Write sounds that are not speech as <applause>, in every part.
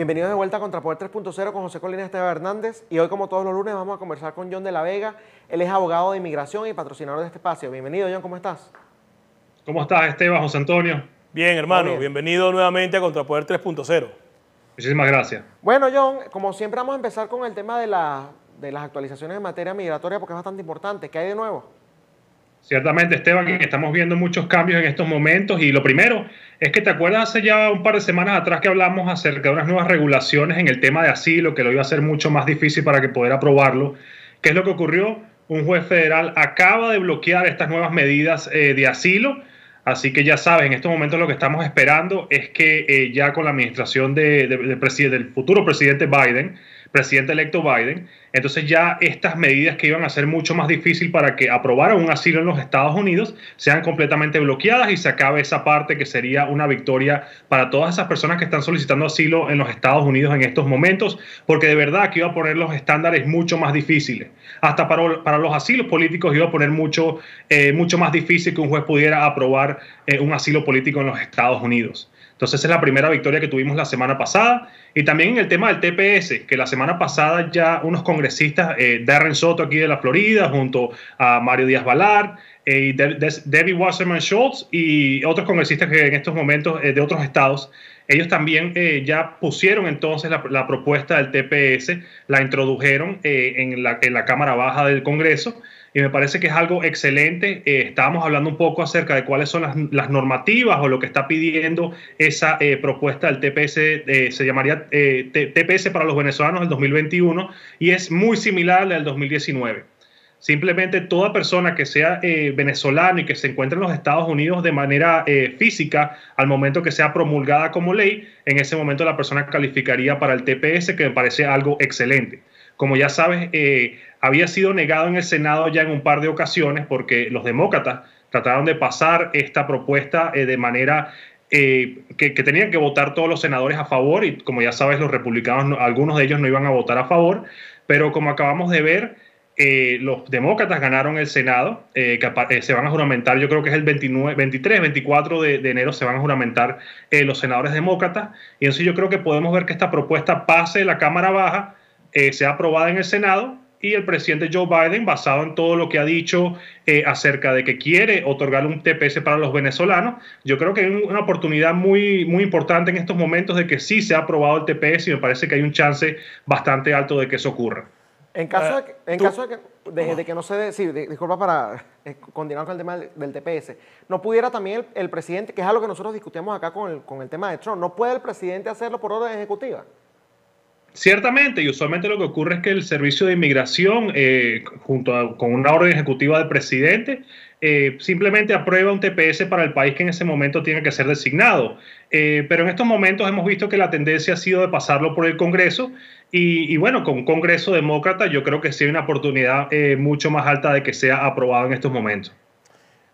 Bienvenidos de vuelta a Contrapoder 3.0 con José Colina Esteban Hernández y hoy como todos los lunes vamos a conversar con John de la Vega. Él es abogado de inmigración y patrocinador de este espacio. Bienvenido John, ¿cómo estás? ¿Cómo estás Esteban, José Antonio? Bien hermano, bienvenido nuevamente a Contrapoder 3.0. Muchísimas gracias. Bueno John, como siempre vamos a empezar con el tema de, de las actualizaciones en materia migratoria porque es bastante importante. ¿Qué hay de nuevo? Ciertamente Esteban, estamos viendo muchos cambios en estos momentos y lo primero es que te acuerdas hace ya un par de semanas atrás que hablamos acerca de unas nuevas regulaciones en el tema de asilo, que lo iba a ser mucho más difícil para que poder aprobarlo. ¿Qué es lo que ocurrió? Un juez federal acaba de bloquear estas nuevas medidas eh, de asilo. Así que ya sabes, en estos momentos lo que estamos esperando es que eh, ya con la administración del futuro presidente Biden, presidente electo Biden. Entonces ya estas medidas que iban a ser mucho más difícil para que aprobaran un asilo en los Estados Unidos sean completamente bloqueadas y se acabe esa parte que sería una victoria para todas esas personas que están solicitando asilo en los Estados Unidos en estos momentos, porque de verdad que iba a poner los estándares mucho más difíciles. Hasta para, los asilos políticos iba a poner mucho, eh, mucho más difícil que un juez pudiera aprobar eh, un asilo político en los Estados Unidos. Entonces es la primera victoria que tuvimos la semana pasada. Y también en el tema del TPS, que la semana pasada ya unos congresistas, eh, Darren Soto aquí de la Florida, junto a Mario Díaz Balar, eh, y Debbie Wasserman Schultz y otros congresistas que en estos momentos eh, de otros estados, ellos también ya pusieron entonces la, propuesta del TPS, la introdujeron en la, en la Cámara Baja del Congreso y me parece que es algo excelente. Eh, estábamos hablando un poco acerca de cuáles son las, normativas o lo que está pidiendo esa eh, propuesta del TPS, eh, se llamaría TPS para los venezolanos del 2021 y es muy similar al del 2019. Simplemente toda persona que sea venezolano y que se encuentre en los Estados Unidos de manera física, al momento que sea promulgada como ley, en ese momento la persona calificaría para el TPS, que me parece algo excelente como ya sabes, eh, había sido negado en el Senado ya en un par de ocasiones porque los demócratas trataron de pasar esta propuesta eh, de manera eh, que, tenían que votar todos los senadores a favor y como ya sabes, los republicanos, algunos de ellos no iban a votar a favor, pero como acabamos de ver, los demócratas ganaron el Senado, se van a juramentar, yo creo que es el 29, 23, 24 de, enero se van a juramentar los senadores demócratas, y entonces yo creo que podemos ver que esta propuesta pase la Cámara Baja, eh, se ha aprobado en el Senado y el presidente Joe Biden, basado en todo lo que ha dicho eh, acerca de que quiere otorgar un TPS para los venezolanos, yo creo que hay una oportunidad muy, muy importante en estos momentos de que sí se ha aprobado el TPS y me parece que hay un chance bastante alto de que eso ocurra. En caso de que, en que, no se dé, disculpa para eh, continuar con el tema del, TPS, no pudiera también el, el, presidente, que es algo que nosotros discutimos acá con el, con el tema de Trump, no puede el presidente hacerlo por orden ejecutiva. Ciertamente, y usualmente lo que ocurre es que el Servicio de Inmigración, eh, junto con una orden ejecutiva del presidente, eh, simplemente aprueba un TPS para el país que en ese momento tiene que ser designado. Eh, pero en estos momentos hemos visto que la tendencia ha sido de pasarlo por el Congreso y, y bueno, con un Congreso demócrata yo creo que sí hay una oportunidad mucho más alta de que sea aprobado en estos momentos.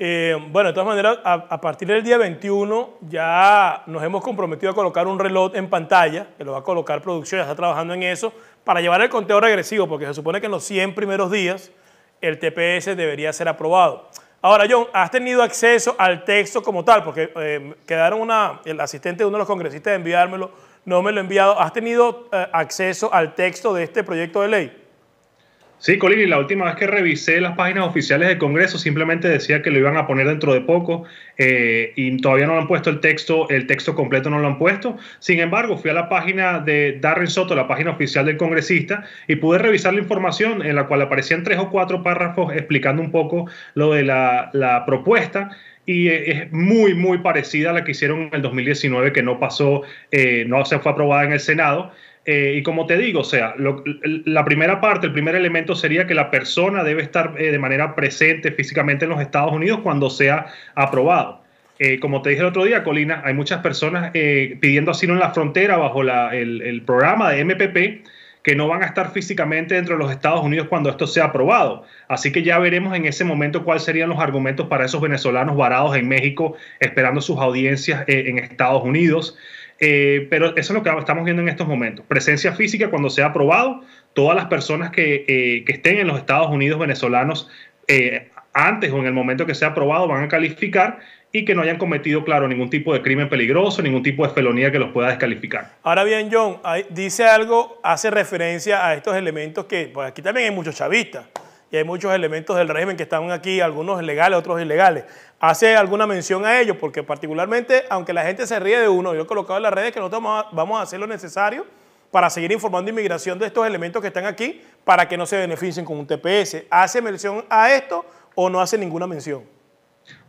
Eh, bueno, de todas maneras, a, partir del día 21 ya nos hemos comprometido a colocar un reloj en pantalla, que lo va a colocar producción, ya está trabajando en eso, para llevar el conteo regresivo, porque se supone que en los 100 primeros días el TPS debería ser aprobado. Ahora, John, ¿has tenido acceso al texto como tal? Porque eh, quedaron una, el asistente de uno de los congresistas de enviármelo, no me lo ha enviado. ¿Has tenido eh, acceso al texto de este proyecto de ley? Sí, Colini, la última vez que revisé las páginas oficiales del Congreso simplemente decía que lo iban a poner dentro de poco eh, y todavía no lo han puesto el texto, el texto completo no lo han puesto. Sin embargo, fui a la página de Darren Soto, la página oficial del congresista, y pude revisar la información en la cual aparecían tres o cuatro párrafos explicando un poco lo de la, propuesta y es muy, muy parecida a la que hicieron en el 2019 que no pasó, eh, no se fue aprobada en el Senado. Eh, y como te digo, o sea, la primera parte, el primer elemento sería que la persona debe estar eh, de manera presente físicamente en los Estados Unidos cuando sea aprobado. Eh, como te dije el otro día, Colina, hay muchas personas pidiendo asilo en la frontera bajo el, programa de MPP que no van a estar físicamente dentro de los Estados Unidos cuando esto sea aprobado. Así que ya veremos en ese momento cuáles serían los argumentos para esos venezolanos varados en México esperando sus audiencias en Estados Unidos. Eh, pero eso es lo que estamos viendo en estos momentos. Presencia física cuando sea aprobado. Todas las personas que, eh, que estén en los Estados Unidos venezolanos eh, antes o en el momento que sea aprobado van a calificar y que no hayan cometido, claro, ningún tipo de crimen peligroso, ningún tipo de felonía que los pueda descalificar. Ahora bien, John, dice algo, hace referencia a estos elementos que, pues aquí también hay muchos chavistas y hay muchos elementos del régimen que están aquí, algunos legales, otros ilegales. Hace alguna mención a ellos, porque particularmente, aunque la gente se ríe de uno, yo he colocado en las redes que nosotros vamos a hacer lo necesario para seguir informando inmigración de estos elementos que están aquí para que no se beneficien con un TPS. ¿Hace mención a esto o no hace ninguna mención?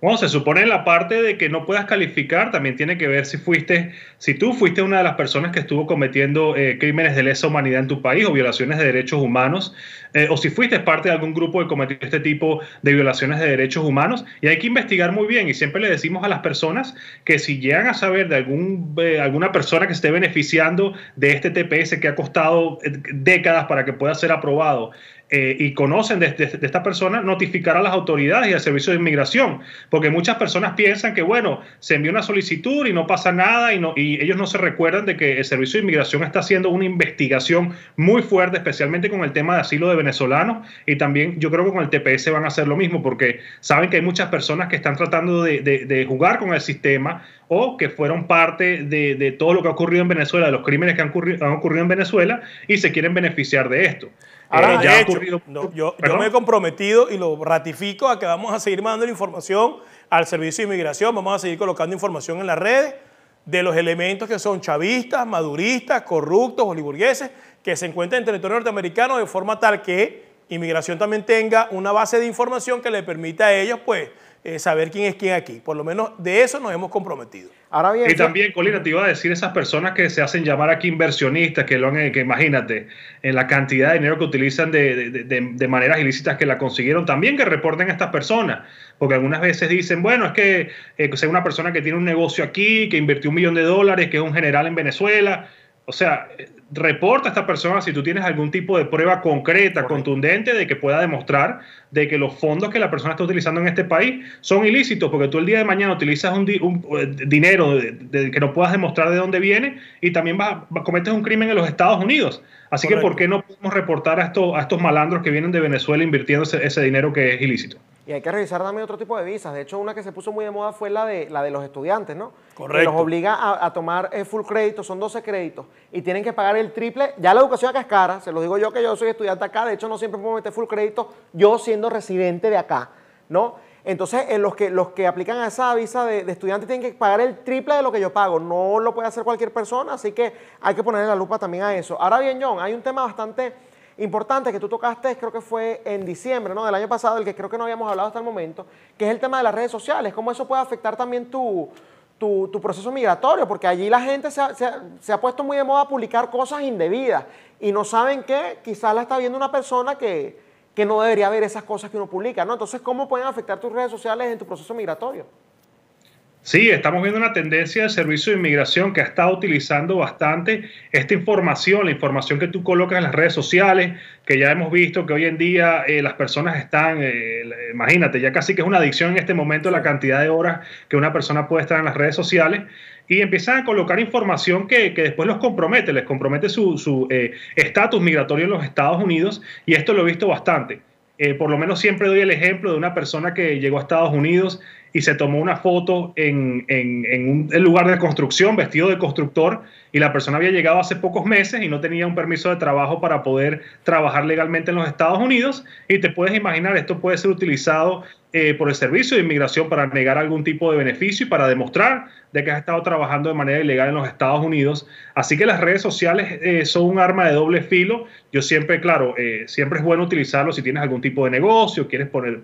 Bueno, se supone en la parte de que no puedas calificar, también tiene que ver si fuiste, si tú fuiste una de las personas que estuvo cometiendo eh, crímenes de lesa humanidad en tu país o violaciones de derechos humanos, eh, o si fuiste parte de algún grupo que cometió este tipo de violaciones de derechos humanos. Y hay que investigar muy bien. Y siempre le decimos a las personas que si llegan a saber de algún, eh, alguna persona que esté beneficiando de este TPS que ha costado décadas para que pueda ser aprobado, y conocen de, este, de, esta persona, notificar a las autoridades y al servicio de inmigración, porque muchas personas piensan que, bueno, se envía una solicitud y no pasa nada y, no, y ellos no se recuerdan de que el Servicio de Inmigración está haciendo una investigación muy fuerte, especialmente con el tema de asilo de venezolanos y también yo creo que con el TPS van a hacer lo mismo porque saben que hay muchas personas que están tratando de jugar con el sistema o que fueron parte de, todo lo que ha ocurrido en Venezuela, de los crímenes que han, ocurrido en Venezuela y se quieren beneficiar de esto. Eh, yo, yo, me he comprometido y lo ratifico a que vamos a seguir mandando información al Servicio de Inmigración, vamos a seguir colocando información en las redes de los elementos que son chavistas, maduristas, corruptos, oliburgueses, que se encuentran en territorio norteamericano de forma tal que inmigración también tenga una base de información que le permita a ellos, pues, eh, saber quién es quién aquí. Por lo menos de eso nos hemos comprometido. Ahora bien, y también, Colina, te iba a decir esas personas que se hacen llamar aquí inversionistas, que lo han, eh, que imagínate, en la cantidad de dinero que utilizan de, maneras ilícitas que la consiguieron, también que reporten a estas personas. Porque algunas veces dicen, bueno, es que eh, soy una persona que tiene un negocio aquí, que invirtió un millón de dólares, que es un general en Venezuela, o sea, reporta a esta persona si tú tienes algún tipo de prueba concreta, contundente, de que pueda demostrar de que los fondos que la persona está utilizando en este país son ilícitos, porque tú el día de mañana utilizas un, eh, dinero que no puedas demostrar de dónde viene y también vas, cometes un crimen en los Estados Unidos. Así que, ¿por qué no podemos reportar a, a estos malandros que vienen de Venezuela invirtiendo ese dinero que es ilícito? Y hay que revisar también otro tipo de visas. De hecho, una que se puso muy de moda fue la de, la de los estudiantes, ¿no? Correcto. Que los obliga a, tomar eh, full crédito, son 12 créditos, y tienen que pagar el triple. Ya la educación acá es cara, se lo digo yo que yo soy estudiante acá, de hecho no siempre puedo meter full crédito, yo siendo residente de acá, ¿no? Entonces, en eh, los, que, los que aplican a esa visa de, de, estudiante tienen que pagar el triple de lo que yo pago. No lo puede hacer cualquier persona, así que hay que ponerle la lupa también a eso. Ahora bien, John, hay un tema bastante importante que tú tocaste, creo que fue en diciembre ¿no? del año pasado, el que creo que no habíamos hablado hasta el momento, que es el tema de las redes sociales, cómo eso puede afectar también tu, tu, proceso migratorio, porque allí la gente se ha, se ha puesto muy de moda publicar cosas indebidas y no saben que quizás la está viendo una persona que, que no debería ver esas cosas que uno publica, ¿no? Entonces, ¿cómo pueden afectar tus redes sociales en tu proceso migratorio? Sí, estamos viendo una tendencia del Servicio de Inmigración que ha estado utilizando bastante esta información, la información que tú colocas en las redes sociales, que ya hemos visto que hoy en día eh, las personas están, eh, eh, imagínate, ya casi que es una adicción en este momento la cantidad de horas que una persona puede estar en las redes sociales y empiezan a colocar información que, después los compromete, les compromete su estatus su, migratorio en los Estados Unidos y esto lo he visto bastante. Eh, por lo menos siempre doy el ejemplo de una persona que llegó a Estados Unidos y se tomó una foto en, un lugar de construcción, vestido de constructor, y la persona había llegado hace pocos meses y no tenía un permiso de trabajo para poder trabajar legalmente en los Estados Unidos, y te puedes imaginar, esto puede ser utilizado eh, por el servicio de inmigración para negar algún tipo de beneficio y para demostrar de que has estado trabajando de manera ilegal en los Estados Unidos. Así que las redes sociales eh, son un arma de doble filo. Yo siempre, claro, eh, siempre es bueno utilizarlo si tienes algún tipo de negocio, quieres poner,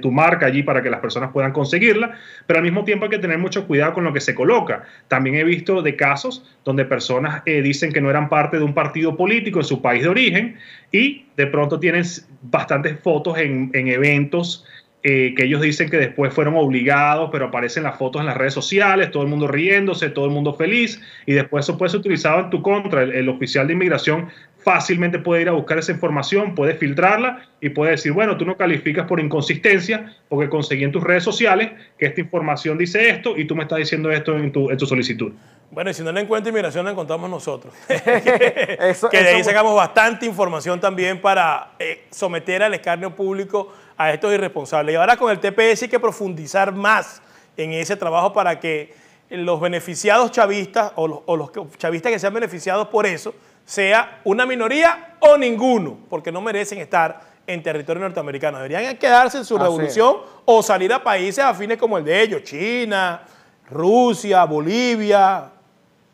tu marca allí para que las personas puedan conseguirla, pero al mismo tiempo hay que tener mucho cuidado con lo que se coloca. También he visto de casos donde personas dicen que no eran parte de un partido político en su país de origen y de pronto tienen bastantes fotos en eventos eh, que ellos dicen que después fueron obligados, pero aparecen las fotos en las redes sociales, todo el mundo riéndose, todo el mundo feliz, y después eso puede ser utilizado en tu contra. El, oficial de inmigración fácilmente puede ir a buscar esa información, puede filtrarla y puede decir, bueno, tú no calificas por inconsistencia porque conseguí en tus redes sociales que esta información dice esto y tú me estás diciendo esto en tu, solicitud. Bueno, y si no la encuentra inmigración, la encontramos nosotros. <laughs> que de ahí sacamos bastante información también para eh, someter al escarnio público a estos irresponsables. Y ahora con el TPS hay que profundizar más en ese trabajo para que los beneficiados chavistas o los, chavistas que sean beneficiados por eso sea una minoría o ninguno, porque no merecen estar en territorio norteamericano. Deberían quedarse en su revolución o salir a países afines como el de ellos, China, Rusia, Bolivia,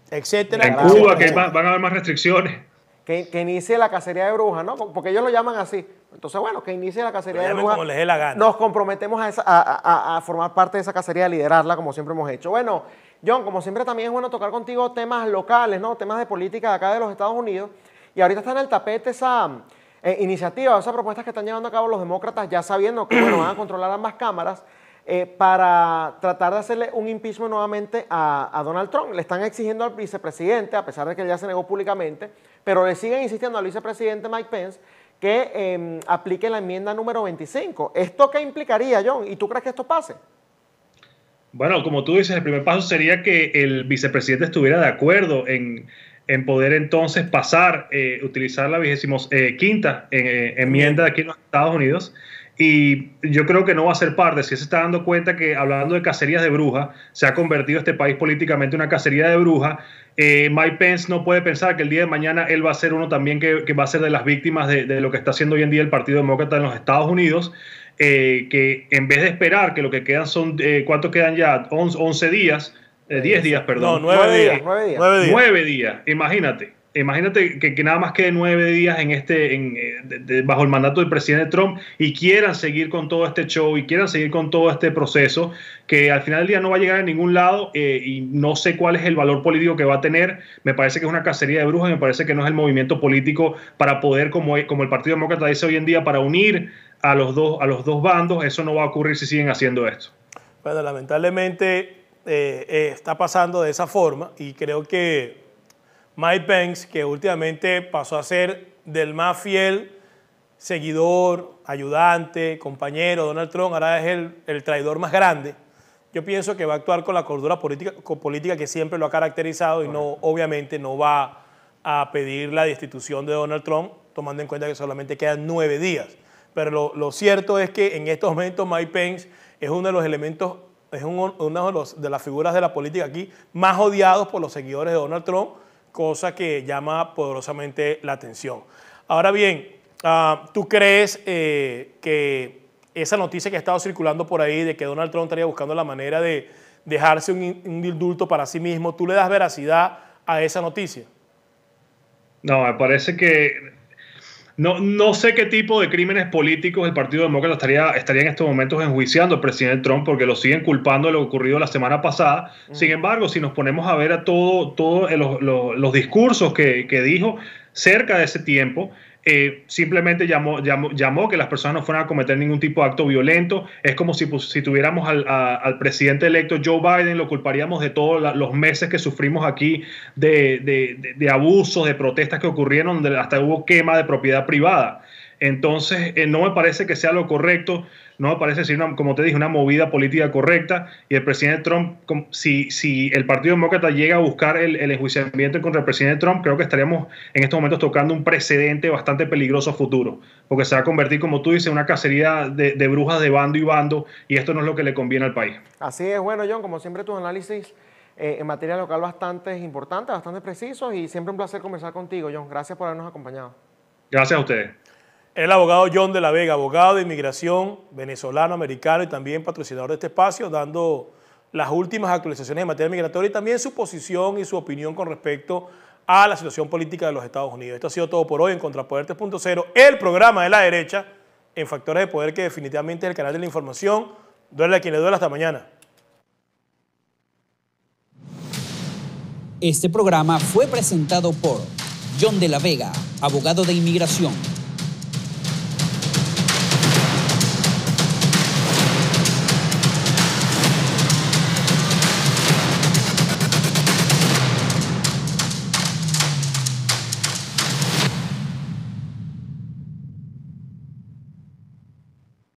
etcétera. En Cuba, que van a haber más restricciones. Que, que inicie la cacería de brujas, ¿no? Porque ellos lo llaman así, entonces, bueno, que inicie la cacería de Nos comprometemos a, formar parte de esa cacería, a liderarla, como siempre hemos hecho. Bueno, John, como siempre también es bueno tocar contigo temas locales, ¿no? Temas de política de acá de los Estados Unidos. Y ahorita está en el tapete esa eh, iniciativa, esas propuestas que están llevando a cabo los demócratas, ya sabiendo que van a controlar ambas cámaras, eh, para tratar de hacerle un impeachment nuevamente a, a Donald Trump. Le están exigiendo al vicepresidente, a pesar de que ya se negó públicamente, pero le siguen insistiendo al vicepresidente Mike Pence que em, aplique la enmienda número 25. ¿Esto qué implicaría, John? ¿Y tú crees que esto pase? Bueno, como tú dices, el primer paso sería que el vicepresidente estuviera de acuerdo en, poder entonces pasar, eh, utilizar la 25 eh, quinta eh, enmienda aquí en los Estados Unidos y yo creo que no va a ser parte. Si se está dando cuenta que hablando de cacerías de brujas, se ha convertido este país políticamente en una cacería de brujas. Eh, Mike Pence no puede pensar que el día de mañana él va a ser uno también que, va a ser de las víctimas de, lo que está haciendo hoy en día el Partido Demócrata en los Estados Unidos. Eh, que en vez de esperar que lo que quedan son, eh, ¿cuántos quedan ya? 11, días, 10 eh, días, perdón. No, 9 días. 9 días. 9 días, imagínate imagínate que, nada más quede nueve días en este, eh, bajo el mandato del presidente Trump y quieran seguir con todo este show y quieran seguir con todo este proceso que al final del día no va a llegar a ningún lado eh, y no sé cuál es el valor político que va a tener. Me parece que es una cacería de brujas, me parece que no es el movimiento político para poder, como, como el Partido Demócrata dice hoy en día, para unir a los, dos, a los dos bandos. Eso no va a ocurrir si siguen haciendo esto. Bueno, lamentablemente eh, está pasando de esa forma y creo que Mike Pence, que últimamente pasó a ser del más fiel seguidor, ayudante, compañero, de Donald Trump, ahora es el, el traidor más grande. Yo pienso que va a actuar con la cordura política, política que siempre lo ha caracterizado y no, obviamente no va a pedir la destitución de Donald Trump, tomando en cuenta que solamente quedan nueve días. Pero lo, cierto es que en estos momentos Mike Pence es uno de los elementos, es una de, de las figuras de la política aquí más odiados por los seguidores de Donald Trump cosa que llama poderosamente la atención. Ahora bien, ah, ¿tú crees eh, que esa noticia que ha estado circulando por ahí de que Donald Trump estaría buscando la manera de dejarse un indulto para sí mismo, ¿tú le das veracidad a esa noticia? No, me parece que no, no sé qué tipo de crímenes políticos el Partido Demócrata estaría, estaría en estos momentos enjuiciando al presidente Trump porque lo siguen culpando de lo ocurrido la semana pasada. Mm. Sin embargo, si nos ponemos a ver a todos todo eh, los, los, discursos que, que dijo cerca de ese tiempo, eh, simplemente llamó, llamó, llamó, que las personas no fueran a cometer ningún tipo de acto violento. Es como si, si tuviéramos al, presidente electo Joe Biden, lo culparíamos de todos los meses que sufrimos aquí de, de, de, abusos, de protestas que ocurrieron, donde hasta hubo quema de propiedad privada. Entonces, eh, no me parece que sea lo correcto, no me parece ser, una, como te dije, una movida política correcta. Y el presidente Trump, si, el Partido Demócrata llega a buscar el, enjuiciamiento contra el presidente Trump, creo que estaríamos en estos momentos tocando un precedente bastante peligroso futuro, porque se va a convertir, como tú dices, en una cacería de, brujas de bando y bando, y esto no es lo que le conviene al país. Así es, bueno, John, como siempre, tu análisis. Eh, en materia local bastante importante, bastante preciso y siempre un placer conversar contigo, John. Gracias por habernos acompañado. Gracias a ustedes. El abogado John de la Vega, abogado de inmigración venezolano-americano y también patrocinador de este espacio, dando las últimas actualizaciones en materia migratoria y también su posición y su opinión con respecto a la situación política de los Estados Unidos. Esto ha sido todo por hoy en Contrapoder 3.0, el programa de la derecha en Factores de Poder, que definitivamente es el canal de la información. Duele a quien le duele hasta mañana. Este programa fue presentado por John de la Vega, abogado de inmigración